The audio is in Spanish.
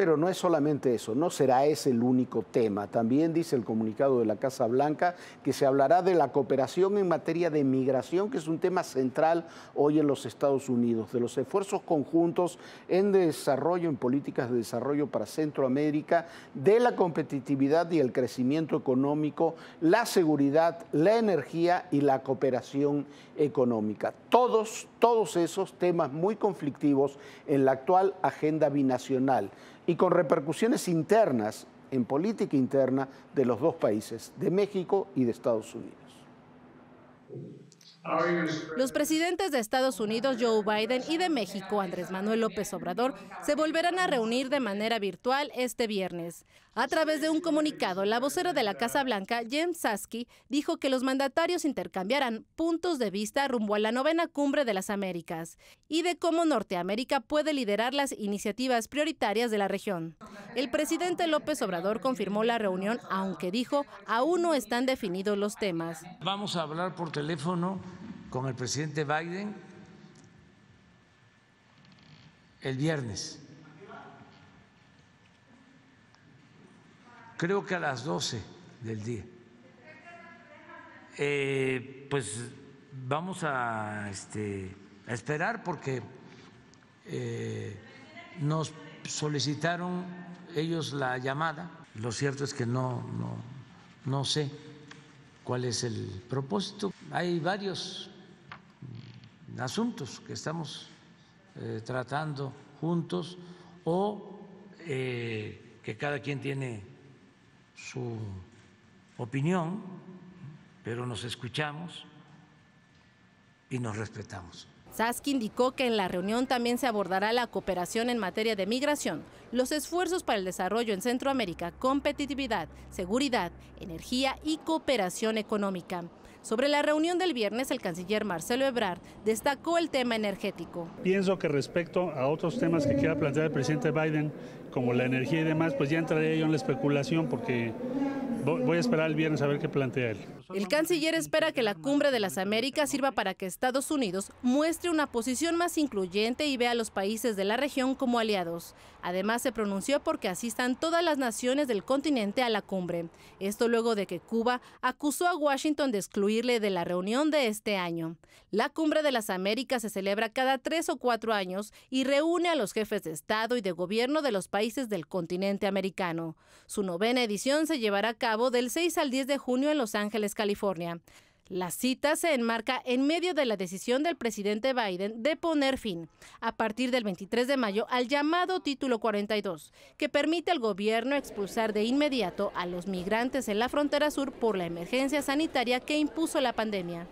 Pero no es solamente eso, no será ese el único tema. También dice el comunicado de la Casa Blanca que se hablará de la cooperación en materia de migración, que es un tema central hoy en los Estados Unidos, de los esfuerzos conjuntos en desarrollo, en políticas de desarrollo para Centroamérica, de la competitividad y el crecimiento económico, la seguridad, la energía y la cooperación económica. Todos, todos esos temas muy conflictivos en la actual agenda binacional y con repercusiones internas en política interna de los dos países, de México y de Estados Unidos. Los presidentes de Estados Unidos, Joe Biden, y de México, Andrés Manuel López Obrador, se volverán a reunir de manera virtual este viernes. A través de un comunicado, la vocera de la Casa Blanca, Jen Sasky, dijo que los mandatarios intercambiarán puntos de vista rumbo a la novena cumbre de las Américas y de cómo Norteamérica puede liderar las iniciativas prioritarias de la región. El presidente López Obrador confirmó la reunión, aunque dijo aún no están definidos los temas. Vamos a hablar por teléfono con el presidente Biden el viernes. Creo que a las 12 del día. Eh, pues vamos a, este, esperar porque eh, nos solicitaron ellos la llamada. Lo cierto es que no, no, no sé cuál es el propósito. Hay varios asuntos que estamos eh, tratando juntos o eh, que cada quien tiene su opinión, pero nos escuchamos y nos respetamos. Sasky indicó que en la reunión también se abordará la cooperación en materia de migración, los esfuerzos para el desarrollo en Centroamérica, competitividad, seguridad, energía y cooperación económica. Sobre la reunión del viernes, el canciller Marcelo Ebrard destacó el tema energético. Pienso que respecto a otros temas que quiera plantear el presidente Biden, como la energía y demás, pues ya entraría yo en la especulación porque Voy a esperar el viernes a ver qué plantea él. El canciller espera que la cumbre de las Américas sirva para que Estados Unidos muestre una posición más incluyente y vea a los países de la región como aliados. Además, se pronunció porque asistan todas las naciones del continente a la cumbre. Esto luego de que Cuba acusó a Washington de excluirle de la reunión de este año. La cumbre de las Américas se celebra cada tres o cuatro años y reúne a los jefes de Estado y de gobierno de los países del continente americano. Su novena edición se llevará a cabo del 6 al 10 de junio en Los Ángeles, California. La cita se enmarca en medio de la decisión del presidente Biden de poner fin, a partir del 23 de mayo, al llamado Título 42, que permite al gobierno expulsar de inmediato a los migrantes en la frontera sur por la emergencia sanitaria que impuso la pandemia.